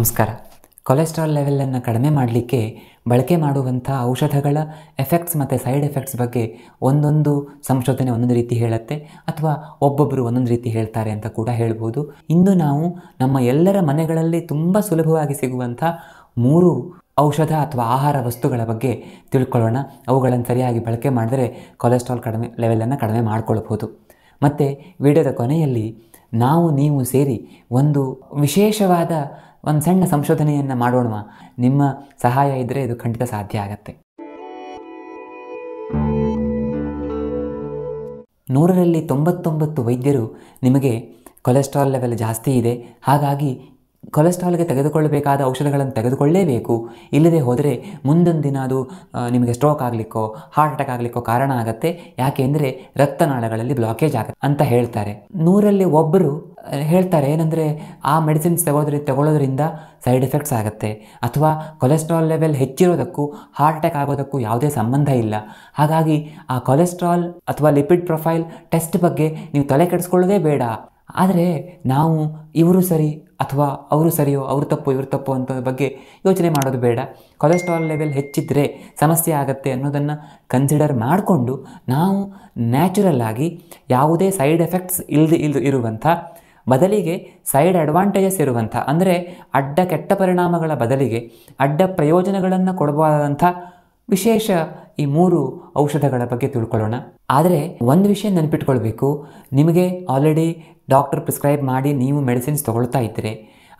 ನಮಸ್ಕಾರ ಕೊಲೆಸ್ಟ್ರಾಲ್ ಲೆವೆಲನ್ನು ಕಡಿಮೆ ಮಾಡಲಿಕ್ಕೆ ಬಳಕೆ ಮಾಡುವಂಥ ಔಷಧಗಳ ಎಫೆಕ್ಟ್ಸ್ ಮತ್ತು ಸೈಡ್ ಎಫೆಕ್ಟ್ಸ್ ಬಗ್ಗೆ ಒಂದೊಂದು ಸಂಶೋಧನೆ ಒಂದೊಂದು ರೀತಿ ಹೇಳುತ್ತೆ ಅಥವಾ ಒಬ್ಬೊಬ್ಬರು ಒಂದೊಂದು ರೀತಿ ಹೇಳ್ತಾರೆ ಅಂತ ಕೂಡ ಹೇಳ್ಬೋದು ಇಂದು ನಾವು ನಮ್ಮ ಎಲ್ಲರ ಮನೆಗಳಲ್ಲಿ ತುಂಬ ಸುಲಭವಾಗಿ ಸಿಗುವಂಥ ಮೂರು ಔಷಧ ಅಥವಾ ಆಹಾರ ವಸ್ತುಗಳ ಬಗ್ಗೆ ತಿಳ್ಕೊಳ್ಳೋಣ ಅವುಗಳನ್ನು ಸರಿಯಾಗಿ ಬಳಕೆ ಮಾಡಿದರೆ ಕೊಲೆಸ್ಟ್ರಾಲ್ ಕಡಿಮೆ ಲೆವೆಲನ್ನು ಕಡಿಮೆ ಮಾಡಿಕೊಳ್ಬೋದು ಮತ್ತು ವಿಡಿಯೋದ ಕೊನೆಯಲ್ಲಿ ನಾವು ನೀವು ಸೇರಿ ಒಂದು ವಿಶೇಷವಾದ ಒಂದು ಸಣ್ಣ ಸಂಶೋಧನೆಯನ್ನು ಮಾಡೋಣ ನಿಮ್ಮ ಸಹಾಯ ಇದ್ದರೆ ಇದು ಖಂಡಿತ ಸಾಧ್ಯ ಆಗತ್ತೆ ನೂರರಲ್ಲಿ ತೊಂಬತ್ತೊಂಬತ್ತು ವೈದ್ಯರು ನಿಮಗೆ ಕೊಲೆಸ್ಟ್ರಾಲ್ ಲೆವೆಲ್ ಜಾಸ್ತಿ ಇದೆ ಹಾಗಾಗಿ ಕೊಲೆಸ್ಟ್ರಾಲ್ಗೆ ತೆಗೆದುಕೊಳ್ಳಬೇಕಾದ ಔಷಧಗಳನ್ನು ತೆಗೆದುಕೊಳ್ಳೇಬೇಕು ಇಲ್ಲದೆ ಹೋದರೆ ಮುಂದೊಂದು ದಿನ ಅದು ನಿಮಗೆ ಸ್ಟ್ರೋಕ್ ಆಗಲಿಕ್ಕೋ ಹಾರ್ಟ್ ಅಟ್ಯಾಕ್ ಆಗಲಿಕ್ಕೋ ಕಾರಣ ಆಗುತ್ತೆ ಅಂದರೆ ರಕ್ತನಾಳಗಳಲ್ಲಿ ಬ್ಲಾಕೇಜ್ ಆಗುತ್ತೆ ಅಂತ ಹೇಳ್ತಾರೆ ನೂರಲ್ಲಿ ಒಬ್ಬರು ಹೇಳ್ತಾರೆ ಏನಂದರೆ ಆ ಮೆಡಿಸಿನ್ಸ್ ತಗೋದ್ರಿ ತಗೊಳ್ಳೋದ್ರಿಂದ ಸೈಡ್ ಎಫೆಕ್ಟ್ಸ್ ಆಗುತ್ತೆ ಅಥವಾ ಕೊಲೆಸ್ಟ್ರಾಲ್ ಲೆವೆಲ್ ಹೆಚ್ಚಿರೋದಕ್ಕೂ ಹಾರ್ಟ್ ಅಟ್ಯಾಕ್ ಆಗೋದಕ್ಕೂ ಯಾವುದೇ ಸಂಬಂಧ ಇಲ್ಲ ಹಾಗಾಗಿ ಆ ಕೊಲೆಸ್ಟ್ರಾಲ್ ಅಥವಾ ಲಿಪಿಡ್ ಪ್ರೊಫೈಲ್ ಟೆಸ್ಟ್ ಬಗ್ಗೆ ನೀವು ತಲೆ ಕೆಡಿಸ್ಕೊಳ್ಳೋದೇ ಬೇಡ ಆದರೆ ನಾವು ಇವರು ಸರಿ ಅಥವಾ ಅವರು ಸರಿಯೋ ಅವ್ರ ತಪ್ಪು ಇವ್ರ ತಪ್ಪು ಅಂತ ಬಗ್ಗೆ ಯೋಚನೆ ಮಾಡೋದು ಬೇಡ ಕೊಲೆಸ್ಟ್ರಾಲ್ ಲೆವೆಲ್ ಹೆಚ್ಚಿದ್ರೆ ಸಮಸ್ಯೆ ಆಗುತ್ತೆ ಅನ್ನೋದನ್ನು ಕನ್ಸಿಡರ್ ಮಾಡಿಕೊಂಡು ನಾವು ನ್ಯಾಚುರಲ್ ಆಗಿ ಯಾವುದೇ ಸೈಡ್ ಎಫೆಕ್ಟ್ಸ್ ಇಲ್ದು ಇಲ್ದು ಇರುವಂಥ ಬದಲಿಗೆ ಸೈಡ್ ಅಡ್ವಾಂಟೇಜಸ್ ಇರುವಂಥ ಅಂದರೆ ಅಡ್ಡ ಕೆಟ್ಟ ಪರಿಣಾಮಗಳ ಬದಲಿಗೆ ಅಡ್ಡ ಪ್ರಯೋಜನಗಳನ್ನು ಕೊಡಬಾರದಂಥ ವಿಶೇಷ ಈ ಮೂರು ಔಷಧಗಳ ಬಗ್ಗೆ ತಿಳ್ಕೊಳ್ಳೋಣ ಆದರೆ ಒಂದು ವಿಷಯ ನೆನಪಿಟ್ಕೊಳ್ಬೇಕು ನಿಮಗೆ ಆಲ್ರೆಡಿ ಡಾಕ್ಟರ್ ಪ್ರಿಸ್ಕ್ರೈಬ್ ಮಾಡಿ ನೀವು ಮೆಡಿಸಿನ್ಸ್ ತೊಗೊಳ್ತಾ ಇದ್ದರೆ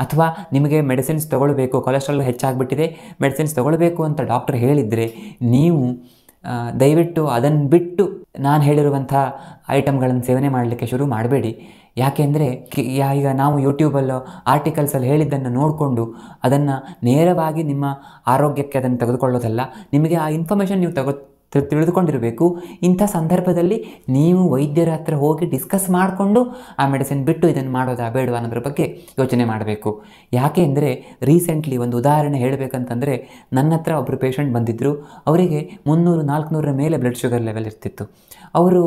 ಅಥವಾ ನಿಮಗೆ ಮೆಡಿಸಿನ್ಸ್ ತೊಗೊಳ್ಬೇಕು ಕೊಲೆಸ್ಟ್ರಾಲ್ ಹೆಚ್ಚಾಗ್ಬಿಟ್ಟಿದೆ ಮೆಡಿಸಿನ್ಸ್ ತೊಗೊಳ್ಬೇಕು ಅಂತ ಡಾಕ್ಟರ್ ಹೇಳಿದರೆ ನೀವು ದಯವಿಟ್ಟು ಅದನ್ನು ಬಿಟ್ಟು ನಾನು ಹೇಳಿರುವಂಥ ಐಟಮ್ಗಳನ್ನು ಸೇವನೆ ಮಾಡಲಿಕ್ಕೆ ಶುರು ಮಾಡಬೇಡಿ ಯಾಕೆಂದರೆ ಈಗ ನಾವು ಯೂಟ್ಯೂಬಲ್ಲೋ ಆರ್ಟಿಕಲ್ಸಲ್ಲಿ ಹೇಳಿದ್ದನ್ನು ನೋಡಿಕೊಂಡು ಅದನ್ನು ನೇರವಾಗಿ ನಿಮ್ಮ ಆರೋಗ್ಯಕ್ಕೆ ಅದನ್ನು ತೆಗೆದುಕೊಳ್ಳೋದಲ್ಲ ನಿಮಗೆ ಆ ಇನ್ಫಾರ್ಮೇಷನ್ ನೀವು ತಗೋ ತಿಳಿದುಕೊಂಡಿರಬೇಕು ಇಂಥ ಸಂದರ್ಭದಲ್ಲಿ ನೀವು ವೈದ್ಯರ ಹತ್ರ ಹೋಗಿ ಡಿಸ್ಕಸ್ ಮಾಡಿಕೊಂಡು ಆ ಮೆಡಿಸಿನ್ ಬಿಟ್ಟು ಇದನ್ನು ಮಾಡೋದಾ ಬೇಡವಾ ಅನ್ನೋದ್ರ ಬಗ್ಗೆ ಯೋಚನೆ ಮಾಡಬೇಕು ಯಾಕೆ ಅಂದರೆ ರೀಸೆಂಟ್ಲಿ ಒಂದು ಉದಾಹರಣೆ ಹೇಳಬೇಕಂತಂದರೆ ನನ್ನ ಹತ್ರ ಒಬ್ಬರು ಪೇಷಂಟ್ ಬಂದಿದ್ದರು ಅವರಿಗೆ ಮುನ್ನೂರು ನಾಲ್ಕುನೂರ ಮೇಲೆ ಬ್ಲಡ್ ಶುಗರ್ ಲೆವೆಲ್ ಇರ್ತಿತ್ತು ಅವರು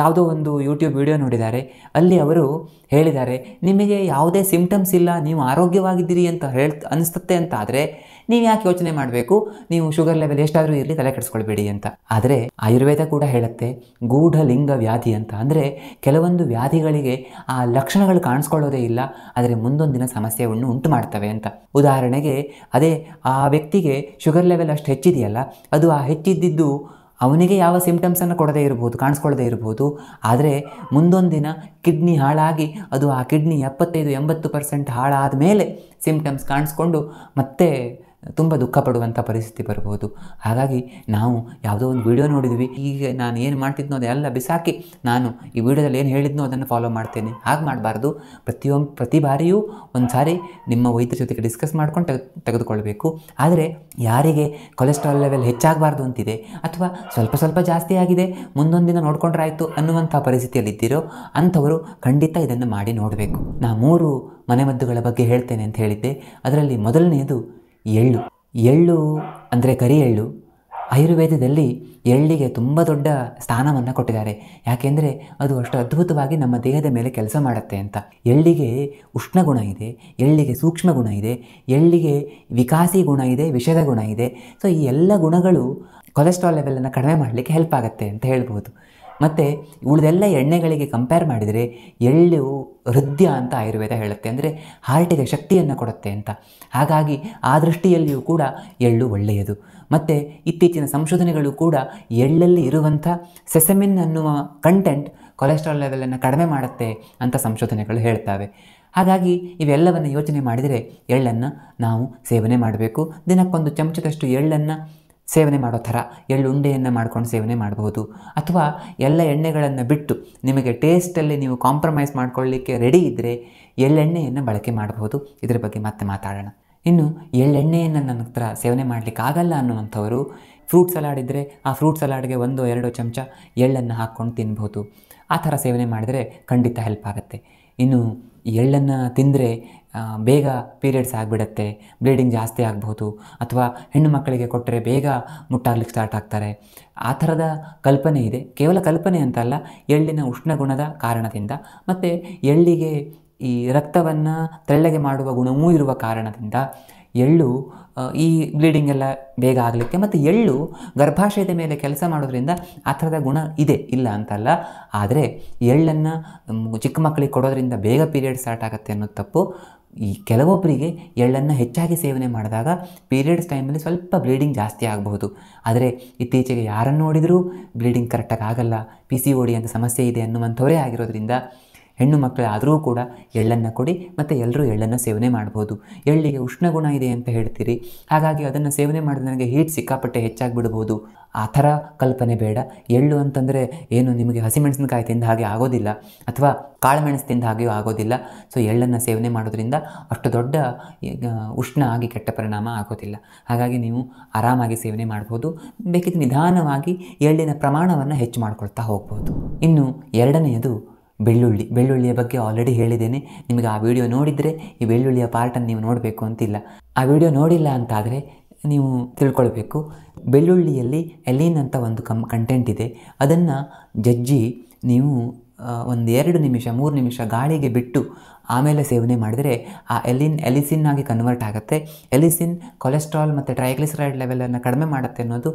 ಯಾವುದೋ ಒಂದು ಯೂಟ್ಯೂಬ್ ವಿಡಿಯೋ ನೋಡಿದ್ದಾರೆ ಅಲ್ಲಿ ಅವರು ಹೇಳಿದ್ದಾರೆ ನಿಮಗೆ ಯಾವುದೇ ಸಿಂಪ್ಟಮ್ಸ್ ಇಲ್ಲ ನೀವು ಆರೋಗ್ಯವಾಗಿದ್ದೀರಿ ಅಂತ ಹೇಳ್ ಅನಿಸುತ್ತೆ ಅಂತ ಆದರೆ ನೀವು ಯಾಕೆ ಯೋಚನೆ ಮಾಡಬೇಕು ನೀವು ಶುಗರ್ ಲೆವೆಲ್ ಎಷ್ಟಾದರೂ ಇರಲಿ ತಲೆ ಕೆಡಿಸ್ಕೊಳ್ಬೇಡಿ ಅಂತ ಆದರೆ ಆಯುರ್ವೇದ ಕೂಡ ಹೇಳುತ್ತೆ ಗೂಢಲಿಂಗ ವ್ಯಾಧಿ ಅಂತ ಅಂದರೆ ಕೆಲವೊಂದು ವ್ಯಾಧಿಗಳಿಗೆ ಆ ಲಕ್ಷಣಗಳು ಕಾಣಿಸ್ಕೊಳ್ಳೋದೇ ಇಲ್ಲ ಆದರೆ ಮುಂದೊಂದಿನ ಸಮಸ್ಯೆಯನ್ನು ಉಂಟು ಮಾಡ್ತವೆ ಅಂತ ಉದಾಹರಣೆಗೆ ಅದೇ ಆ ವ್ಯಕ್ತಿಗೆ ಶುಗರ್ ಲೆವೆಲ್ ಅಷ್ಟು ಹೆಚ್ಚಿದೆಯಲ್ಲ ಅದು ಆ ಹೆಚ್ಚಿದ್ದಿದ್ದು ಅವನಿಗೆ ಯಾವ ಸಿಂಪ್ಟಮ್ಸನ್ನು ಕೊಡದೇ ಇರ್ಬೋದು ಕಾಣಿಸ್ಕೊಳ್ಳದೇ ಇರ್ಬೋದು ಆದರೆ ಮುಂದೊಂದು ದಿನ ಕಿಡ್ನಿ ಹಾಳಾಗಿ ಅದು ಆ ಕಿಡ್ನಿ ಎಪ್ಪತ್ತೈದು ಎಂಬತ್ತು ಪರ್ಸೆಂಟ್ ಹಾಳಾದ ಮೇಲೆ ಸಿಂಪ್ಟಮ್ಸ್ ಕಾಣಿಸ್ಕೊಂಡು ಮತ್ತೆ ತುಂಬ ದುಃಖ ಪಡುವಂಥ ಪರಿಸ್ಥಿತಿ ಬರಬಹುದು ಹಾಗಾಗಿ ನಾವು ಯಾವುದೋ ಒಂದು ವಿಡಿಯೋ ನೋಡಿದ್ವಿ ಈಗ ನಾನು ಏನು ಮಾಡ್ತಿದ್ನೋ ಅದೆಲ್ಲ ಬಿಸಾಕಿ ನಾನು ಈ ವಿಡಿಯೋದಲ್ಲಿ ಏನು ಹೇಳಿದ್ನೋ ಅದನ್ನು ಫಾಲೋ ಮಾಡ್ತೇನೆ ಹಾಗೆ ಮಾಡಬಾರ್ದು ಪ್ರತಿಯೊಂದು ಪ್ರತಿ ಬಾರಿಯೂ ಒಂದು ಸಾರಿ ನಿಮ್ಮ ವೈದ್ಯರ ಜೊತೆಗೆ ಡಿಸ್ಕಸ್ ಮಾಡ್ಕೊಂಡು ತೆಗೆ ತೆಗೆದುಕೊಳ್ಬೇಕು ಆದರೆ ಯಾರಿಗೆ ಕೊಲೆಸ್ಟ್ರಾಲ್ ಲೆವೆಲ್ ಹೆಚ್ಚಾಗಬಾರ್ದು ಅಂತಿದೆ ಅಥವಾ ಸ್ವಲ್ಪ ಸ್ವಲ್ಪ ಜಾಸ್ತಿ ಆಗಿದೆ ಮುಂದೊಂದು ದಿನ ನೋಡ್ಕೊಂಡ್ರಾಯಿತು ಅನ್ನುವಂಥ ಪರಿಸ್ಥಿತಿಯಲ್ಲಿದ್ದೀರೋ ಅಂಥವರು ಖಂಡಿತ ಇದನ್ನು ಮಾಡಿ ನೋಡಬೇಕು ನಾ ಮೂರು ಮನೆಮದ್ದುಗಳ ಬಗ್ಗೆ ಹೇಳ್ತೇನೆ ಅಂತ ಹೇಳಿದ್ದೆ ಅದರಲ್ಲಿ ಮೊದಲನೆಯದು ಎಳ್ಳು ಎಳ್ಳು ಅಂದರೆ ಕರಿ ಎಳ್ಳು ಆಯುರ್ವೇದದಲ್ಲಿ ಎಳ್ಳಿಗೆ ತುಂಬ ದೊಡ್ಡ ಸ್ಥಾನವನ್ನು ಕೊಟ್ಟಿದ್ದಾರೆ ಯಾಕೆಂದರೆ ಅದು ಅಷ್ಟು ಅದ್ಭುತವಾಗಿ ನಮ್ಮ ದೇಹದ ಮೇಲೆ ಕೆಲಸ ಮಾಡುತ್ತೆ ಅಂತ ಎಳ್ಳಿಗೆ ಉಷ್ಣ ಗುಣ ಇದೆ ಎಳ್ಳಿಗೆ ಸೂಕ್ಷ್ಮ ಗುಣ ಇದೆ ಎಳ್ಳಿಗೆ ವಿಕಾಸಿ ಗುಣ ಇದೆ ವಿಷದ ಗುಣ ಇದೆ ಸೊ ಈ ಎಲ್ಲ ಗುಣಗಳು ಕೊಲೆಸ್ಟ್ರಾಲ್ ಲೆವೆಲನ್ನು ಕಡಿಮೆ ಮಾಡಲಿಕ್ಕೆ ಹೆಲ್ಪ್ ಆಗುತ್ತೆ ಅಂತ ಹೇಳ್ಬೋದು ಮತ್ತು ಉಳಿದೆಲ್ಲ ಎಣ್ಣೆಗಳಿಗೆ ಕಂಪೇರ್ ಮಾಡಿದರೆ ಎಳ್ಳು ಹೃದಯ ಅಂತ ಆಯುರ್ವೇದ ಹೇಳುತ್ತೆ ಅಂದರೆ ಹಾರ್ಟಿಗೆ ಶಕ್ತಿಯನ್ನು ಕೊಡುತ್ತೆ ಅಂತ ಹಾಗಾಗಿ ಆ ದೃಷ್ಟಿಯಲ್ಲಿಯೂ ಕೂಡ ಎಳ್ಳು ಒಳ್ಳೆಯದು ಮತ್ತು ಇತ್ತೀಚಿನ ಸಂಶೋಧನೆಗಳು ಕೂಡ ಎಳ್ಳಲ್ಲಿ ಇರುವಂಥ ಸೆಸಮಿನ್ ಅನ್ನುವ ಕಂಟೆಂಟ್ ಕೊಲೆಸ್ಟ್ರಾಲ್ ಲೆವೆಲನ್ನು ಕಡಿಮೆ ಮಾಡುತ್ತೆ ಅಂತ ಸಂಶೋಧನೆಗಳು ಹೇಳ್ತವೆ ಹಾಗಾಗಿ ಇವೆಲ್ಲವನ್ನು ಯೋಚನೆ ಮಾಡಿದರೆ ಎಳ್ಳನ್ನು ನಾವು ಸೇವನೆ ಮಾಡಬೇಕು ದಿನಕ್ಕೊಂದು ಚಮಚದಷ್ಟು ಎಳ್ಳನ್ನು ಸೇವನೆ ಮಾಡೋ ಥರ ಎಳ್ಳುಂಡೆಯನ್ನು ಮಾಡ್ಕೊಂಡು ಸೇವನೆ ಮಾಡಬಹುದು ಅಥವಾ ಎಲ್ಲ ಎಣ್ಣೆಗಳನ್ನು ಬಿಟ್ಟು ನಿಮಗೆ ಟೇಸ್ಟಲ್ಲಿ ನೀವು ಕಾಂಪ್ರಮೈಸ್ ಮಾಡ್ಕೊಳ್ಳಿಕ್ಕೆ ರೆಡಿ ಇದ್ದರೆ ಎಳ್ಳೆಣ್ಣೆಯನ್ನು ಬಳಕೆ ಮಾಡಬಹುದು ಇದರ ಬಗ್ಗೆ ಮತ್ತೆ ಮಾತಾಡೋಣ ಇನ್ನು ಎಳ್ಳೆಣ್ಣೆಯನ್ನು ನನ್ನ ಹತ್ರ ಸೇವನೆ ಆಗಲ್ಲ ಅನ್ನುವಂಥವರು ಫ್ರೂಟ್ ಸಲಾಡ್ ಇದ್ದರೆ ಆ ಫ್ರೂಟ್ ಸಲಾಡ್ಗೆ ಒಂದು ಎರಡು ಚಮಚ ಎಳ್ಳನ್ನು ಹಾಕ್ಕೊಂಡು ತಿನ್ಬೋದು ಆ ಥರ ಸೇವನೆ ಮಾಡಿದರೆ ಖಂಡಿತ ಹೆಲ್ಪ್ ಆಗುತ್ತೆ ಇನ್ನು ಎಳ್ಳನ್ನು ತಿಂದರೆ ಬೇಗ ಪೀರಿಯಡ್ಸ್ ಆಗಿಬಿಡತ್ತೆ ಬ್ಲೀಡಿಂಗ್ ಜಾಸ್ತಿ ಆಗ್ಬೋದು ಅಥವಾ ಹೆಣ್ಣು ಮಕ್ಕಳಿಗೆ ಕೊಟ್ಟರೆ ಬೇಗ ಮುಟ್ಟಾಗ್ಲಿಕ್ಕೆ ಸ್ಟಾರ್ಟ್ ಆಗ್ತಾರೆ ಆ ಥರದ ಕಲ್ಪನೆ ಇದೆ ಕೇವಲ ಕಲ್ಪನೆ ಅಂತಲ್ಲ ಎಳ್ಳಿನ ಉಷ್ಣಗುಣದ ಕಾರಣದಿಂದ ಮತ್ತು ಎಳ್ಳಿಗೆ ಈ ರಕ್ತವನ್ನು ತೆಳ್ಳಗೆ ಮಾಡುವ ಗುಣವೂ ಇರುವ ಕಾರಣದಿಂದ ಎಳ್ಳು ಈ ಬ್ಲೀಡಿಂಗ್ ಎಲ್ಲ ಬೇಗ ಆಗಲಿಕ್ಕೆ ಮತ್ತು ಎಳ್ಳು ಗರ್ಭಾಶಯದ ಮೇಲೆ ಕೆಲಸ ಮಾಡೋದ್ರಿಂದ ಆ ಥರದ ಗುಣ ಇದೆ ಇಲ್ಲ ಅಂತಲ್ಲ ಆದರೆ ಎಳ್ಳನ್ನು ಚಿಕ್ಕ ಮಕ್ಕಳಿಗೆ ಕೊಡೋದ್ರಿಂದ ಬೇಗ ಪೀರಿಯಡ್ ಸ್ಟಾರ್ಟ್ ಆಗುತ್ತೆ ಅನ್ನೋದು ತಪ್ಪು ಈ ಕೆಲವೊಬ್ಬರಿಗೆ ಎಳ್ಳನ್ನು ಹೆಚ್ಚಾಗಿ ಸೇವನೆ ಮಾಡಿದಾಗ ಪೀರಿಯಡ್ಸ್ ಟೈಮಲ್ಲಿ ಸ್ವಲ್ಪ ಬ್ಲೀಡಿಂಗ್ ಜಾಸ್ತಿ ಆಗಬಹುದು ಆದರೆ ಇತ್ತೀಚೆಗೆ ಯಾರನ್ನು ನೋಡಿದರೂ ಬ್ಲೀಡಿಂಗ್ ಕರೆಕ್ಟಾಗಿ ಆಗಲ್ಲ ಪಿ ಸಿ ಓಡಿ ಅಂತ ಸಮಸ್ಯೆ ಇದೆ ಅನ್ನುವಂಥವರೇ ಆಗಿರೋದ್ರಿಂದ ಹೆಣ್ಣು ಮಕ್ಕಳು ಆದರೂ ಕೂಡ ಎಳ್ಳನ್ನು ಕೊಡಿ ಮತ್ತು ಎಲ್ಲರೂ ಎಳ್ಳನ್ನು ಸೇವನೆ ಮಾಡ್ಬೋದು ಎಳ್ಳಿಗೆ ಉಷ್ಣ ಗುಣ ಇದೆ ಅಂತ ಹೇಳ್ತೀರಿ ಹಾಗಾಗಿ ಅದನ್ನು ಸೇವನೆ ಮಾಡಿದ ನನಗೆ ಹೀಟ್ ಸಿಕ್ಕಾಪಟ್ಟೆ ಹೆಚ್ಚಾಗಿ ಬಿಡ್ಬೋದು ಆ ಥರ ಕಲ್ಪನೆ ಬೇಡ ಎಳ್ಳು ಅಂತಂದರೆ ಏನು ನಿಮಗೆ ಹಸಿಮೆಣಸಿನಕಾಯಿ ತಿಂದ ಹಾಗೆ ಆಗೋದಿಲ್ಲ ಅಥವಾ ಕಾಳುಮೆಣಸು ತಿಂದ ಹಾಗೆಯೂ ಆಗೋದಿಲ್ಲ ಸೊ ಎಳ್ಳನ್ನು ಸೇವನೆ ಮಾಡೋದ್ರಿಂದ ಅಷ್ಟು ದೊಡ್ಡ ಉಷ್ಣ ಆಗಿ ಕೆಟ್ಟ ಪರಿಣಾಮ ಆಗೋದಿಲ್ಲ ಹಾಗಾಗಿ ನೀವು ಆರಾಮಾಗಿ ಸೇವನೆ ಮಾಡ್ಬೋದು ಬೇಕಿದ್ದು ನಿಧಾನವಾಗಿ ಎಳ್ಳಿನ ಪ್ರಮಾಣವನ್ನು ಹೆಚ್ಚು ಮಾಡ್ಕೊಳ್ತಾ ಹೋಗ್ಬೋದು ಇನ್ನು ಎರಡನೆಯದು ಬೆಳ್ಳುಳ್ಳಿ ಬೆಳ್ಳುಳ್ಳಿಯ ಬಗ್ಗೆ ಆಲ್ರೆಡಿ ಹೇಳಿದ್ದೇನೆ ನಿಮಗೆ ಆ ವಿಡಿಯೋ ನೋಡಿದರೆ ಈ ಬೆಳ್ಳುಳ್ಳಿಯ ಪಾರ್ಟನ್ನು ನೀವು ನೋಡಬೇಕು ಅಂತಿಲ್ಲ ಆ ವಿಡಿಯೋ ನೋಡಿಲ್ಲ ಅಂತಾದರೆ ನೀವು ತಿಳ್ಕೊಳ್ಬೇಕು ಬೆಳ್ಳುಳ್ಳಿಯಲ್ಲಿ ಎಲೀನ್ ಅಂತ ಒಂದು ಕಂ ಕಂಟೆಂಟ್ ಇದೆ ಅದನ್ನು ಜಜ್ಜಿ ನೀವು ಒಂದು ಎರಡು ನಿಮಿಷ ಮೂರು ನಿಮಿಷ ಗಾಳಿಗೆ ಬಿಟ್ಟು ಆಮೇಲೆ ಸೇವನೆ ಮಾಡಿದರೆ ಆ ಎಲಿನ್ ಎಲಿಸಿನ್ ಆಗಿ ಕನ್ವರ್ಟ್ ಆಗುತ್ತೆ ಎಲಿಸಿನ್ ಕೊಲೆಸ್ಟ್ರಾಲ್ ಮತ್ತು ಟ್ರೈಗ್ಲಿಸರೈಡ್ ಲೆವೆಲನ್ನು ಕಡಿಮೆ ಮಾಡುತ್ತೆ ಅನ್ನೋದು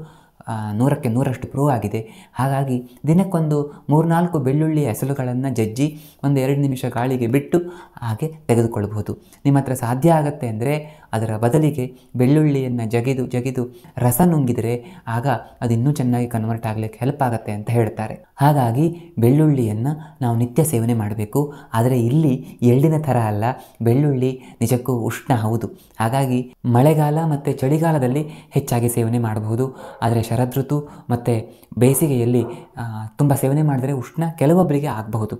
ನೂರಕ್ಕೆ ನೂರಷ್ಟು ಪ್ರೂವ್ ಆಗಿದೆ ಹಾಗಾಗಿ ದಿನಕ್ಕೊಂದು ಮೂರ್ನಾಲ್ಕು ಬೆಳ್ಳುಳ್ಳಿ ಹೆಸರುಗಳನ್ನು ಜಜ್ಜಿ ಒಂದು ಎರಡು ನಿಮಿಷ ಗಾಳಿಗೆ ಬಿಟ್ಟು ಹಾಗೆ ತೆಗೆದುಕೊಳ್ಳಬಹುದು ನಿಮ್ಮ ಹತ್ರ ಸಾಧ್ಯ ಆಗುತ್ತೆ ಅಂದರೆ ಅದರ ಬದಲಿಗೆ ಬೆಳ್ಳುಳ್ಳಿಯನ್ನು ಜಗಿದು ಜಗಿದು ರಸ ನುಂಗಿದರೆ ಆಗ ಅದು ಇನ್ನೂ ಚೆನ್ನಾಗಿ ಕನ್ವರ್ಟ್ ಆಗಲಿಕ್ಕೆ ಹೆಲ್ಪ್ ಆಗುತ್ತೆ ಅಂತ ಹೇಳ್ತಾರೆ ಹಾಗಾಗಿ ಬೆಳ್ಳುಳ್ಳಿಯನ್ನು ನಾವು ನಿತ್ಯ ಸೇವನೆ ಮಾಡಬೇಕು ಆದರೆ ಇಲ್ಲಿ ಎಳ್ಳಿನ ಥರ ಅಲ್ಲ ಬೆಳ್ಳುಳ್ಳಿ ನಿಜಕ್ಕೂ ಉಷ್ಣ ಹೌದು ಹಾಗಾಗಿ ಮಳೆಗಾಲ ಮತ್ತು ಚಳಿಗಾಲದಲ್ಲಿ ಹೆಚ್ಚಾಗಿ ಸೇವನೆ ಮಾಡಬಹುದು ಆದರೆ ಶರದ್ ಮತ್ತು ಬೇಸಿಗೆಯಲ್ಲಿ ತುಂಬ ಸೇವನೆ ಮಾಡಿದರೆ ಉಷ್ಣ ಕೆಲವೊಬ್ಬರಿಗೆ ಆಗಬಹುದು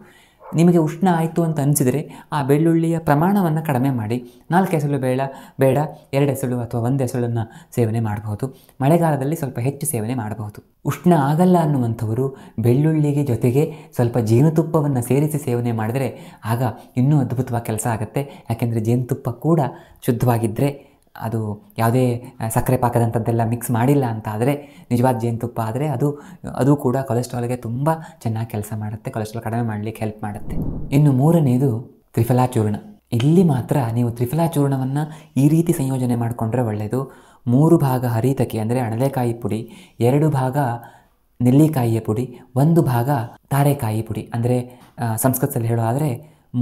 ನಿಮಗೆ ಉಷ್ಣ ಆಯಿತು ಅಂತ ಅನಿಸಿದರೆ ಆ ಬೆಳ್ಳುಳ್ಳಿಯ ಪ್ರಮಾಣವನ್ನು ಕಡಿಮೆ ಮಾಡಿ ನಾಲ್ಕು ಎಸಳು ಬೇಡ ಬೇಡ ಎರಡು ಎಸಳು ಅಥವಾ ಒಂದು ಹೆಸಳನ್ನು ಸೇವನೆ ಮಾಡಬಹುದು ಮಳೆಗಾಲದಲ್ಲಿ ಸ್ವಲ್ಪ ಹೆಚ್ಚು ಸೇವನೆ ಮಾಡಬಹುದು ಉಷ್ಣ ಆಗಲ್ಲ ಅನ್ನುವಂಥವರು ಬೆಳ್ಳುಳ್ಳಿಗೆ ಜೊತೆಗೆ ಸ್ವಲ್ಪ ಜೇನುತುಪ್ಪವನ್ನು ಸೇರಿಸಿ ಸೇವನೆ ಮಾಡಿದರೆ ಆಗ ಇನ್ನೂ ಅದ್ಭುತವಾದ ಕೆಲಸ ಆಗುತ್ತೆ ಯಾಕೆಂದರೆ ಜೇನುತುಪ್ಪ ಕೂಡ ಶುದ್ಧವಾಗಿದ್ದರೆ ಅದು ಯಾವುದೇ ಸಕ್ಕರೆ ಪಾಕದಂಥದ್ದೆಲ್ಲ ಮಿಕ್ಸ್ ಮಾಡಿಲ್ಲ ಅಂತ ಆದರೆ ನಿಜವಾದ ಜೇನುತುಪ್ಪ ಆದರೆ ಅದು ಅದು ಕೂಡ ಕೊಲೆಸ್ಟ್ರಾಲ್ಗೆ ತುಂಬ ಚೆನ್ನಾಗಿ ಕೆಲಸ ಮಾಡುತ್ತೆ ಕೊಲೆಸ್ಟ್ರಾಲ್ ಕಡಿಮೆ ಮಾಡಲಿಕ್ಕೆ ಹೆಲ್ಪ್ ಮಾಡುತ್ತೆ ಇನ್ನು ಮೂರನೆಯದು ತ್ರಿಫಲಾಚೂರ್ಣ ಚೂರ್ಣ ಇಲ್ಲಿ ಮಾತ್ರ ನೀವು ತ್ರಿಫಲಾ ಈ ರೀತಿ ಸಂಯೋಜನೆ ಮಾಡಿಕೊಂಡ್ರೆ ಒಳ್ಳೆಯದು ಮೂರು ಭಾಗ ಹರಿತಕಿ ಅಂದರೆ ಅಣಲೆಕಾಯಿ ಪುಡಿ ಎರಡು ಭಾಗ ನೆಲ್ಲಿಕಾಯಿಯ ಪುಡಿ ಒಂದು ಭಾಗ ತಾರೆಕಾಯಿ ಪುಡಿ ಅಂದರೆ ಸಂಸ್ಕೃತದಲ್ಲಿ ಹೇಳೋ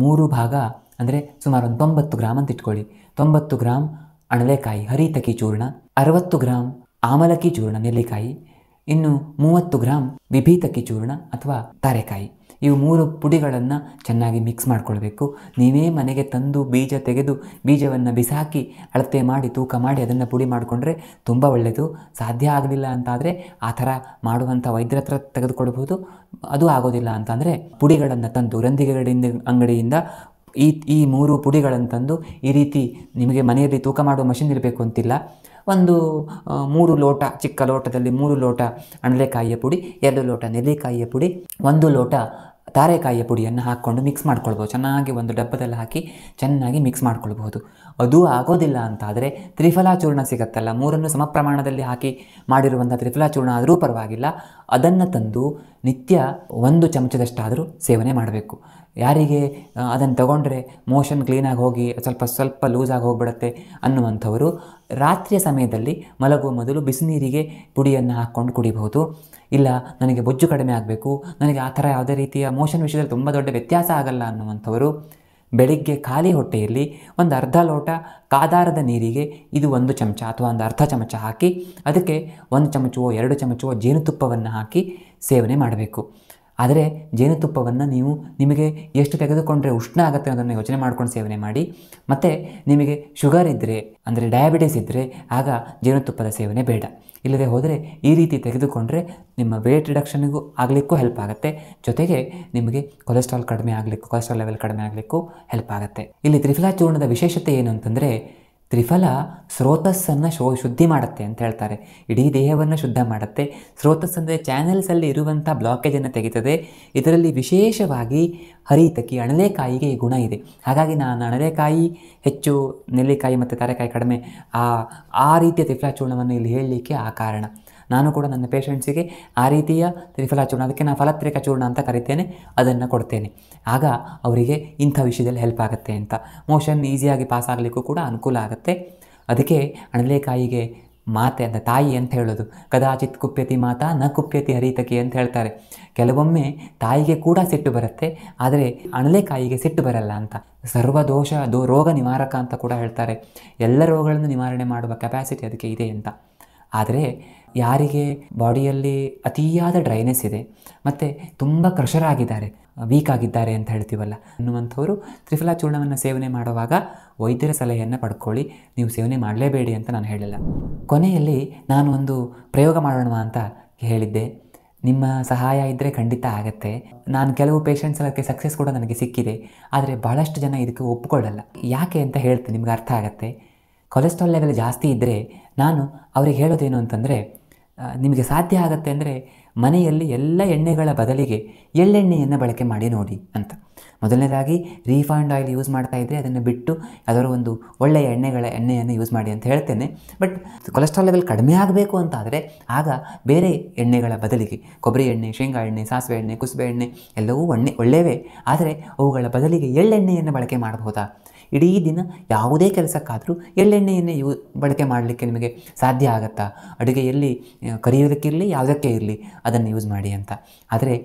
ಮೂರು ಭಾಗ ಅಂದರೆ ಸುಮಾರು ಒಂದು ತೊಂಬತ್ತು ಗ್ರಾಮ್ ಅಂತ ಇಟ್ಕೊಳ್ಳಿ ತೊಂಬತ್ತು ಗ್ರಾಮ್ ಅಣಲೆಕಾಯಿ ಹರಿತಕಿ ಚೂರ್ಣ ಅರವತ್ತು ಗ್ರಾಂ ಆಮಲಕ್ಕಿ ಚೂರ್ಣ ನೆಲ್ಲಿಕಾಯಿ ಇನ್ನು ಮೂವತ್ತು ಗ್ರಾಂ ವಿಭೀತಕಿ ಚೂರ್ಣ ಅಥವಾ ತಾರೆಕಾಯಿ ಇವು ಮೂರು ಪುಡಿಗಳನ್ನು ಚೆನ್ನಾಗಿ ಮಿಕ್ಸ್ ಮಾಡಿಕೊಳ್ಬೇಕು ನೀವೇ ಮನೆಗೆ ತಂದು ಬೀಜ ತೆಗೆದು ಬೀಜವನ್ನು ಬಿಸಾಕಿ ಅಳತೆ ಮಾಡಿ ತೂಕ ಮಾಡಿ ಅದನ್ನು ಪುಡಿ ಮಾಡಿಕೊಂಡ್ರೆ ತುಂಬ ಒಳ್ಳೆಯದು ಸಾಧ್ಯ ಆಗಲಿಲ್ಲ ಅಂತಾದರೆ ಆ ಥರ ಮಾಡುವಂಥ ವೈದ್ಯರ ಹತ್ರ ತೆಗೆದುಕೊಡ್ಬೋದು ಅದು ಆಗೋದಿಲ್ಲ ಅಂತಂದರೆ ಪುಡಿಗಳನ್ನು ತಂದು ರಂಧಿಗೆಗಡಿಯಿಂದ ಅಂಗಡಿಯಿಂದ ಈ ಈ ಮೂರು ಪುಡಿಗಳನ್ನು ತಂದು ಈ ರೀತಿ ನಿಮಗೆ ಮನೆಯಲ್ಲಿ ತೂಕ ಮಾಡುವ ಮಷಿನ್ ಇರಬೇಕು ಅಂತಿಲ್ಲ ಒಂದು ಮೂರು ಲೋಟ ಚಿಕ್ಕ ಲೋಟದಲ್ಲಿ ಮೂರು ಲೋಟ ಅಣಲೆಕಾಯಿಯ ಪುಡಿ ಎರಡು ಲೋಟ ನೆಲ್ಲಿಕಾಯಿಯ ಪುಡಿ ಒಂದು ಲೋಟ ತಾರೆಕಾಯಿಯ ಪುಡಿಯನ್ನು ಹಾಕ್ಕೊಂಡು ಮಿಕ್ಸ್ ಮಾಡ್ಕೊಳ್ಬೋದು ಚೆನ್ನಾಗಿ ಒಂದು ಡಬ್ಬದಲ್ಲಿ ಹಾಕಿ ಚೆನ್ನಾಗಿ ಮಿಕ್ಸ್ ಮಾಡ್ಕೊಳ್ಬಹುದು ಅದು ಆಗೋದಿಲ್ಲ ಅಂತಾದರೆ ತ್ರಿಫಲಾ ಚೂರ್ಣ ಸಿಗತ್ತಲ್ಲ ಮೂರನ್ನು ಸಮ ಪ್ರಮಾಣದಲ್ಲಿ ಹಾಕಿ ಮಾಡಿರುವಂಥ ತ್ರಿಫಲಾ ಚೂರ್ಣ ಆದರೂ ಪರವಾಗಿಲ್ಲ ಅದನ್ನು ತಂದು ನಿತ್ಯ ಒಂದು ಚಮಚದಷ್ಟಾದರೂ ಸೇವನೆ ಮಾಡಬೇಕು ಯಾರಿಗೆ ಅದನ್ನು ತಗೊಂಡ್ರೆ ಮೋಷನ್ ಕ್ಲೀನಾಗಿ ಹೋಗಿ ಸ್ವಲ್ಪ ಸ್ವಲ್ಪ ಲೂಸಾಗಿ ಹೋಗಿಬಿಡುತ್ತೆ ಅನ್ನುವಂಥವರು ರಾತ್ರಿಯ ಸಮಯದಲ್ಲಿ ಮಲಗುವ ಮೊದಲು ಬಿಸಿ ನೀರಿಗೆ ಪುಡಿಯನ್ನು ಹಾಕ್ಕೊಂಡು ಕುಡಿಬಹುದು ಇಲ್ಲ ನನಗೆ ಬೊಜ್ಜು ಕಡಿಮೆ ಆಗಬೇಕು ನನಗೆ ಆ ಥರ ಯಾವುದೇ ರೀತಿಯ ಮೋಷನ್ ವಿಷಯದಲ್ಲಿ ತುಂಬ ದೊಡ್ಡ ವ್ಯತ್ಯಾಸ ಆಗಲ್ಲ ಅನ್ನುವಂಥವರು ಬೆಳಿಗ್ಗೆ ಖಾಲಿ ಹೊಟ್ಟೆಯಲ್ಲಿ ಒಂದು ಅರ್ಧ ಲೋಟ ಕಾದಾರದ ನೀರಿಗೆ ಇದು ಒಂದು ಚಮಚ ಅಥವಾ ಒಂದು ಅರ್ಧ ಚಮಚ ಹಾಕಿ ಅದಕ್ಕೆ ಒಂದು ಚಮಚವೋ ಎರಡು ಚಮಚವೋ ಜೇನುತುಪ್ಪವನ್ನು ಹಾಕಿ ಸೇವನೆ ಮಾಡಬೇಕು ಆದರೆ ಜೇನುತುಪ್ಪವನ್ನು ನೀವು ನಿಮಗೆ ಎಷ್ಟು ತೆಗೆದುಕೊಂಡ್ರೆ ಉಷ್ಣ ಆಗುತ್ತೆ ಅನ್ನೋದನ್ನು ಯೋಚನೆ ಮಾಡ್ಕೊಂಡು ಸೇವನೆ ಮಾಡಿ ಮತ್ತು ನಿಮಗೆ ಶುಗರ್ ಇದ್ದರೆ ಅಂದರೆ ಡಯಾಬಿಟಿಸ್ ಇದ್ದರೆ ಆಗ ಜೇನುತುಪ್ಪದ ಸೇವನೆ ಬೇಡ ಇಲ್ಲದೆ ಹೋದರೆ ಈ ರೀತಿ ತೆಗೆದುಕೊಂಡ್ರೆ ನಿಮ್ಮ ವೇಟ್ ರಿಡಕ್ಷನ್ಗೂ ಆಗಲಿಕ್ಕೂ ಹೆಲ್ಪ್ ಆಗುತ್ತೆ ಜೊತೆಗೆ ನಿಮಗೆ ಕೊಲೆಸ್ಟ್ರಾಲ್ ಕಡಿಮೆ ಆಗಲಿಕ್ಕೂ ಕೊಲೆಸ್ಟ್ರಾಲ್ ಲೆವೆಲ್ ಕಡಿಮೆ ಆಗಲಿಕ್ಕೂ ಹೆಲ್ಪ್ ಆಗುತ್ತೆ ಇಲ್ಲಿ ತ್ರಿಫಲಾ ಚೂರ್ಣದ ವಿಶೇಷತೆ ಏನು ಅಂತಂದರೆ ತ್ರಿಫಲ ಸ್ರೋತಸ್ಸನ್ನು ಶೋ ಶುದ್ಧಿ ಮಾಡುತ್ತೆ ಅಂತ ಹೇಳ್ತಾರೆ ಇಡೀ ದೇಹವನ್ನು ಶುದ್ಧ ಮಾಡುತ್ತೆ ಸ್ರೋತಸ್ ಅಂದರೆ ಚಾನೆಲ್ಸಲ್ಲಿ ಇರುವಂಥ ಬ್ಲಾಕೇಜನ್ನು ತೆಗೀತದೆ ಇದರಲ್ಲಿ ವಿಶೇಷವಾಗಿ ಹರಿತಕ್ಕಿ ಅಣಲೆಕಾಯಿಗೆ ಈ ಗುಣ ಇದೆ ಹಾಗಾಗಿ ನಾನು ಅಣಲೆಕಾಯಿ ಹೆಚ್ಚು ನೆಲ್ಲಿಕಾಯಿ ಮತ್ತು ತಾರೆಕಾಯಿ ಕಡಿಮೆ ಆ ಆ ರೀತಿಯ ಚೂರ್ಣವನ್ನು ಇಲ್ಲಿ ಹೇಳಲಿಕ್ಕೆ ಆ ಕಾರಣ ನಾನು ಕೂಡ ನನ್ನ ಪೇಷೆಂಟ್ಸಿಗೆ ಆ ರೀತಿಯ ತ್ರಿಫಲ ಚೂರ್ಣ ಅದಕ್ಕೆ ನಾನು ಫಲತ್ರಿಕ ಚೂರ್ಣ ಅಂತ ಕರಿತೇನೆ ಅದನ್ನು ಕೊಡ್ತೇನೆ ಆಗ ಅವರಿಗೆ ಇಂಥ ವಿಷಯದಲ್ಲಿ ಹೆಲ್ಪ್ ಆಗುತ್ತೆ ಅಂತ ಮೋಷನ್ ಈಸಿಯಾಗಿ ಪಾಸ್ ಆಗಲಿಕ್ಕೂ ಕೂಡ ಅನುಕೂಲ ಆಗುತ್ತೆ ಅದಕ್ಕೆ ಅಣಲೆಕಾಯಿಗೆ ಮಾತೆ ಅಂತ ತಾಯಿ ಅಂತ ಹೇಳೋದು ಕದಾಚಿತ್ ಕುಪ್ಯತಿ ಮಾತಾ ನ ಕುಪ್ಯತಿ ಹರಿತಕಿ ಅಂತ ಹೇಳ್ತಾರೆ ಕೆಲವೊಮ್ಮೆ ತಾಯಿಗೆ ಕೂಡ ಸಿಟ್ಟು ಬರುತ್ತೆ ಆದರೆ ಅಣಲೆಕಾಯಿಗೆ ಸಿಟ್ಟು ಬರಲ್ಲ ಅಂತ ಸರ್ವದೋಷ ದೋ ರೋಗ ನಿವಾರಕ ಅಂತ ಕೂಡ ಹೇಳ್ತಾರೆ ಎಲ್ಲ ರೋಗಗಳನ್ನು ನಿವಾರಣೆ ಮಾಡುವ ಕೆಪಾಸಿಟಿ ಅದಕ್ಕೆ ಇದೆ ಅಂತ ಆದರೆ ಯಾರಿಗೆ ಬಾಡಿಯಲ್ಲಿ ಅತಿಯಾದ ಡ್ರೈನೆಸ್ ಇದೆ ಮತ್ತು ತುಂಬ ಆಗಿದ್ದಾರೆ ವೀಕ್ ಆಗಿದ್ದಾರೆ ಅಂತ ಹೇಳ್ತೀವಲ್ಲ ಅನ್ನುವಂಥವರು ತ್ರಿಫಲ ಚೂರ್ಣವನ್ನು ಸೇವನೆ ಮಾಡುವಾಗ ವೈದ್ಯರ ಸಲಹೆಯನ್ನು ಪಡ್ಕೊಳ್ಳಿ ನೀವು ಸೇವನೆ ಮಾಡಲೇಬೇಡಿ ಅಂತ ನಾನು ಹೇಳಿಲ್ಲ ಕೊನೆಯಲ್ಲಿ ನಾನು ಒಂದು ಪ್ರಯೋಗ ಮಾಡೋಣ ಅಂತ ಹೇಳಿದ್ದೆ ನಿಮ್ಮ ಸಹಾಯ ಇದ್ದರೆ ಖಂಡಿತ ಆಗತ್ತೆ ನಾನು ಕೆಲವು ಪೇಷಂಟ್ಸ್ ಅದಕ್ಕೆ ಸಕ್ಸಸ್ ಕೂಡ ನನಗೆ ಸಿಕ್ಕಿದೆ ಆದರೆ ಬಹಳಷ್ಟು ಜನ ಇದಕ್ಕೆ ಒಪ್ಪಿಕೊಳ್ಳಲ್ಲ ಯಾಕೆ ಅಂತ ಹೇಳ್ತೀನಿ ನಿಮ್ಗೆ ಅರ್ಥ ಆಗುತ್ತೆ ಕೊಲೆಸ್ಟ್ರಾಲ್ ಲೆವೆಲ್ ಜಾಸ್ತಿ ಇದ್ದರೆ ನಾನು ಅವ್ರಿಗೆ ಹೇಳೋದೇನು ಅಂತಂದರೆ ನಿಮಗೆ ಸಾಧ್ಯ ಆಗುತ್ತೆ ಅಂದರೆ ಮನೆಯಲ್ಲಿ ಎಲ್ಲ ಎಣ್ಣೆಗಳ ಬದಲಿಗೆ ಎಳ್ಳೆಣ್ಣೆಯನ್ನು ಬಳಕೆ ಮಾಡಿ ನೋಡಿ ಅಂತ ಮೊದಲನೇದಾಗಿ ರೀಫೈಂಡ್ ಆಯಿಲ್ ಯೂಸ್ ಮಾಡ್ತಾ ಇದ್ದರೆ ಅದನ್ನು ಬಿಟ್ಟು ಯಾವುದಾದ್ರು ಒಂದು ಒಳ್ಳೆಯ ಎಣ್ಣೆಗಳ ಎಣ್ಣೆಯನ್ನು ಯೂಸ್ ಮಾಡಿ ಅಂತ ಹೇಳ್ತೇನೆ ಬಟ್ ಕೊಲೆಸ್ಟ್ರಾಲ್ ಲೆವೆಲ್ ಕಡಿಮೆ ಆಗಬೇಕು ಅಂತ ಆಗ ಬೇರೆ ಎಣ್ಣೆಗಳ ಬದಲಿಗೆ ಕೊಬ್ಬರಿ ಎಣ್ಣೆ ಶೇಂಗಾ ಎಣ್ಣೆ ಸಾಸಿವೆ ಎಣ್ಣೆ ಕುಸುಬೆ ಎಣ್ಣೆ ಎಲ್ಲವೂ ಒಣ್ಣೆ ಒಳ್ಳೆಯವೇ ಆದರೆ ಅವುಗಳ ಬದಲಿಗೆ ಎಳ್ಳೆಣ್ಣೆಯನ್ನು ಬಳಕೆ ಮಾಡಬಹುದಾ ಇಡೀ ದಿನ ಯಾವುದೇ ಕೆಲಸಕ್ಕಾದರೂ ಎಳ್ಳೆಣ್ಣೆಯನ್ನೇ ಯೂ ಬಳಕೆ ಮಾಡಲಿಕ್ಕೆ ನಿಮಗೆ ಸಾಧ್ಯ ಆಗುತ್ತಾ ಅಡುಗೆಯಲ್ಲಿ ಕರೆಯೋದಕ್ಕಿರಲಿ ಯಾವುದಕ್ಕೆ ಇರಲಿ ಅದನ್ನು ಯೂಸ್ ಮಾಡಿ ಅಂತ ಆದರೆ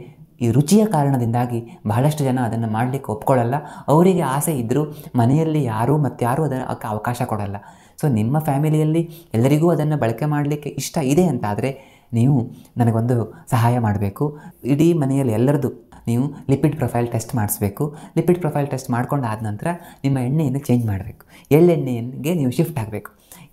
ಈ ರುಚಿಯ ಕಾರಣದಿಂದಾಗಿ ಬಹಳಷ್ಟು ಜನ ಅದನ್ನು ಮಾಡಲಿಕ್ಕೆ ಒಪ್ಕೊಳ್ಳಲ್ಲ ಅವರಿಗೆ ಆಸೆ ಇದ್ದರೂ ಮನೆಯಲ್ಲಿ ಯಾರೂ ಮತ್ತಾರೂ ಅದಕ್ಕೆ ಅವಕಾಶ ಕೊಡಲ್ಲ ಸೊ ನಿಮ್ಮ ಫ್ಯಾಮಿಲಿಯಲ್ಲಿ ಎಲ್ಲರಿಗೂ ಅದನ್ನು ಬಳಕೆ ಮಾಡಲಿಕ್ಕೆ ಇಷ್ಟ ಇದೆ ಅಂತಾದರೆ ನೀವು ನನಗೊಂದು ಸಹಾಯ ಮಾಡಬೇಕು ಇಡೀ ಮನೆಯಲ್ಲಿ ಎಲ್ಲರದ್ದು ನೀವು ಲಿಪಿಡ್ ಪ್ರೊಫೈಲ್ ಟೆಸ್ಟ್ ಮಾಡಿಸ್ಬೇಕು ಲಿಪಿಡ್ ಪ್ರೊಫೈಲ್ ಟೆಸ್ಟ್ ಮಾಡ್ಕೊಂಡಾದ ನಂತರ ನಿಮ್ಮ ಎಣ್ಣೆಯನ್ನು ಚೇಂಜ್ ಮಾಡಬೇಕು ಎಳ್ಳೆಣ್ಣೆಗೆ ನೀವು ಶಿಫ್ಟ್ ಆಗಬೇಕು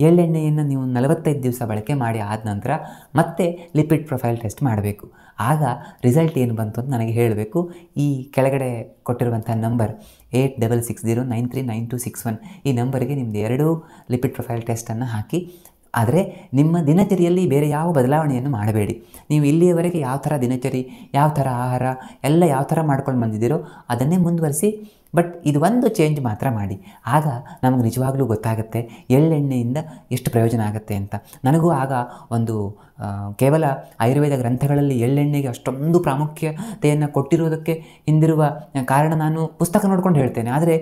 ಎಳ್ಳೆಣ್ಣೆಯನ್ನು ನೀವು ನಲವತ್ತೈದು ದಿವಸ ಬಳಕೆ ಮಾಡಿ ಆದ ನಂತರ ಮತ್ತೆ ಲಿಪಿಡ್ ಪ್ರೊಫೈಲ್ ಟೆಸ್ಟ್ ಮಾಡಬೇಕು ಆಗ ರಿಸಲ್ಟ್ ಏನು ಬಂತು ಅಂತ ನನಗೆ ಹೇಳಬೇಕು ಈ ಕೆಳಗಡೆ ಕೊಟ್ಟಿರುವಂಥ number eight double six zero nine three nine two six one ಈ ನಂಬರಿಗೆ ನಿಮ್ಮದು ಎರಡೂ ಲಿಪಿಡ್ ಪ್ರೊಫೈಲ್ ಟೆಸ್ಟನ್ನು ಹಾಕಿ ಆದರೆ ನಿಮ್ಮ ದಿನಚರಿಯಲ್ಲಿ ಬೇರೆ ಯಾವ ಬದಲಾವಣೆಯನ್ನು ಮಾಡಬೇಡಿ ನೀವು ಇಲ್ಲಿಯವರೆಗೆ ಯಾವ ಥರ ದಿನಚರಿ ಯಾವ ಥರ ಆಹಾರ ಎಲ್ಲ ಯಾವ ಥರ ಮಾಡ್ಕೊಂಡು ಬಂದಿದ್ದೀರೋ ಅದನ್ನೇ ಮುಂದುವರಿಸಿ ಬಟ್ ಇದು ಒಂದು ಚೇಂಜ್ ಮಾತ್ರ ಮಾಡಿ ಆಗ ನಮಗೆ ನಿಜವಾಗ್ಲೂ ಗೊತ್ತಾಗುತ್ತೆ ಎಳ್ಳೆಣ್ಣೆಯಿಂದ ಎಷ್ಟು ಪ್ರಯೋಜನ ಆಗುತ್ತೆ ಅಂತ ನನಗೂ ಆಗ ಒಂದು ಕೇವಲ ಆಯುರ್ವೇದ ಗ್ರಂಥಗಳಲ್ಲಿ ಎಳ್ಳೆಣ್ಣೆಗೆ ಅಷ್ಟೊಂದು ಪ್ರಾಮುಖ್ಯತೆಯನ್ನು ಕೊಟ್ಟಿರೋದಕ್ಕೆ ಹಿಂದಿರುವ ಕಾರಣ ನಾನು ಪುಸ್ತಕ ನೋಡ್ಕೊಂಡು ಹೇಳ್ತೇನೆ ಆದರೆ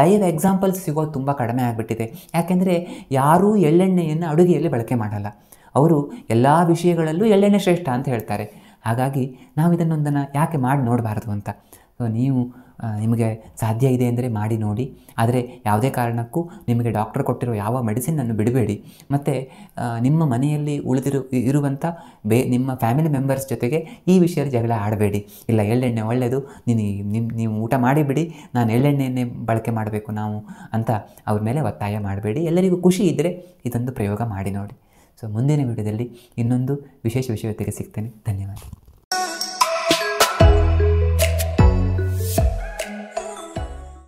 ಲೈವ್ ಎಕ್ಸಾಂಪಲ್ಸ್ ಸಿಗೋದು ತುಂಬ ಕಡಿಮೆ ಆಗಿಬಿಟ್ಟಿದೆ ಯಾಕೆಂದರೆ ಯಾರೂ ಎಳ್ಳೆಣ್ಣೆಯನ್ನು ಅಡುಗೆಯಲ್ಲಿ ಬಳಕೆ ಮಾಡಲ್ಲ ಅವರು ಎಲ್ಲ ವಿಷಯಗಳಲ್ಲೂ ಎಳ್ಳೆಣ್ಣೆ ಶ್ರೇಷ್ಠ ಅಂತ ಹೇಳ್ತಾರೆ ಹಾಗಾಗಿ ನಾವು ಇದನ್ನೊಂದನ್ನು ಯಾಕೆ ಮಾಡಿ ನೋಡಬಾರ್ದು ಅಂತ ನೀವು ನಿಮಗೆ ಸಾಧ್ಯ ಇದೆ ಅಂದರೆ ಮಾಡಿ ನೋಡಿ ಆದರೆ ಯಾವುದೇ ಕಾರಣಕ್ಕೂ ನಿಮಗೆ ಡಾಕ್ಟರ್ ಕೊಟ್ಟಿರೋ ಯಾವ ಮೆಡಿಸಿನನ್ನು ಬಿಡಬೇಡಿ ಮತ್ತು ನಿಮ್ಮ ಮನೆಯಲ್ಲಿ ಉಳಿದಿರು ಇರುವಂಥ ಬೇ ನಿಮ್ಮ ಫ್ಯಾಮಿಲಿ ಮೆಂಬರ್ಸ್ ಜೊತೆಗೆ ಈ ವಿಷಯದ ಜಗಳ ಆಡಬೇಡಿ ಇಲ್ಲ ಎಳ್ಳೆಣ್ಣೆ ಒಳ್ಳೆಯದು ನೀನು ನಿಮ್ಮ ನೀವು ಊಟ ಮಾಡಿಬಿಡಿ ನಾನು ಎಳ್ಳೆಣ್ಣೆಯನ್ನೇ ಬಳಕೆ ಮಾಡಬೇಕು ನಾವು ಅಂತ ಅವ್ರ ಮೇಲೆ ಒತ್ತಾಯ ಮಾಡಬೇಡಿ ಎಲ್ಲರಿಗೂ ಖುಷಿ ಇದ್ದರೆ ಇದೊಂದು ಪ್ರಯೋಗ ಮಾಡಿ ನೋಡಿ ಸೊ ಮುಂದಿನ ವಿಡಿಯೋದಲ್ಲಿ ಇನ್ನೊಂದು ವಿಶೇಷ ವಿಷಯತೆಗೆ ಸಿಗ್ತೇನೆ ಧನ್ಯವಾದ